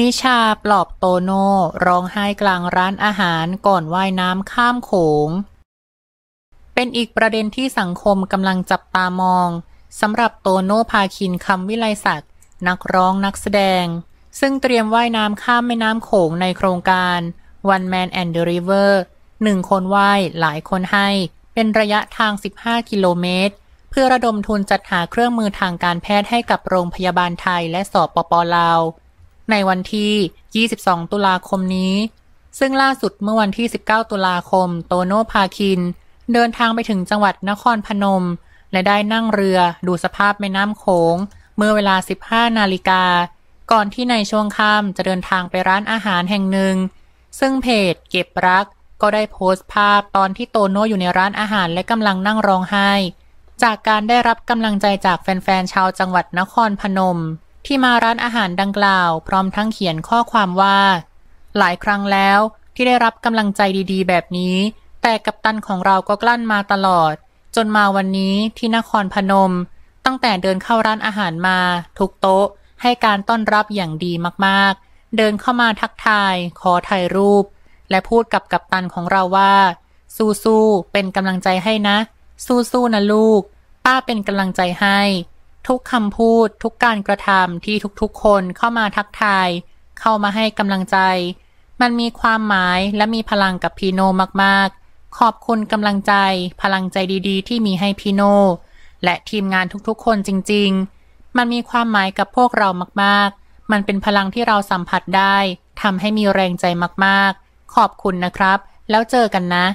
นิชา ปลอบโตโน่ ร้องไห้กลางร้านอาหารก่อนว่ายน้ำข้ามโขง เป็นอีกประเด็นที่สังคมกำลังจับตามองสำหรับโตโน่พาคินคำวิไลศักดิ์นักร้องนักแสดง ซึ่งเตรียมว่ายน้ำข้ามแม่น้ำโขงในโครงการ One Man and the River หนึ่งคนว่ายหลายคนให้ เป็นระยะทาง 15 กิโลเมตร เพื่อระดมทุนจัดหาเครื่องมือทางการแพทย์ให้กับโรงพยาบาลไทยและสปปลาวในวันที่ 22 ตุลาคมนี้ ซึ่งล่าสุดเมื่อวันที่ 19 ตุลาคม โตโน่พาคิน เดินทางไปถึงจังหวัดนครพนม และได้นั่งเรือดูสภาพแม่น้ำโขง เมื่อเวลา 15 นาฬิกา ก่อนที่ในช่วงค่ำจะเดินทางไปร้านอาหารแห่งหนึ่ง ซึ่งเพจเก็บรัก ก็ได้โพสต์ภาพตอนที่โตโน่อยู่ในร้านอาหารและกำลังนั่งร้องไห้ จากการได้รับกำลังใจจากแฟนๆชาวจังหวัดนครพนมที่มาร้านอาหารดังกล่าวพร้อมทั้งเขียนข้อความว่า หลายครั้งแล้วที่ได้รับกำลังใจดีๆ แบบนี้ แต่กัปตันของเราก็กลั้นมาตลอด จนมาวันนี้ที่นครพนม ตั้งแต่เดินเข้าร้านอาหารมา ทุกโต๊ะ ให้การต้อนรับอย่างดีมากๆ เดินเข้ามาทักทาย ขอถ่ายรูป และพูดกับกัปตันของเราว่าสู้ๆเป็นกำลังใจให้นะ สู้ๆนะลูก ป้าเป็นกำลังใจให้ทุกคำพูด ทุกการกระทำที่ทุกๆ คนเข้ามาทักทาย เข้ามาให้กำลังใจ มันมีความหมายและมีพลังกับพีโนมากๆ ขอบคุณกำลังใจ พลังใจดีๆ ที่มีให้พีโน และทีมงานทุกๆคนจริงๆ มันมีความหมายกับพวกเรามากๆ มันเป็นพลังที่เราสัมผัสได้ทำให้มีแรงใจมากๆ ขอบคุณนะครับแล้วเจอกันนะ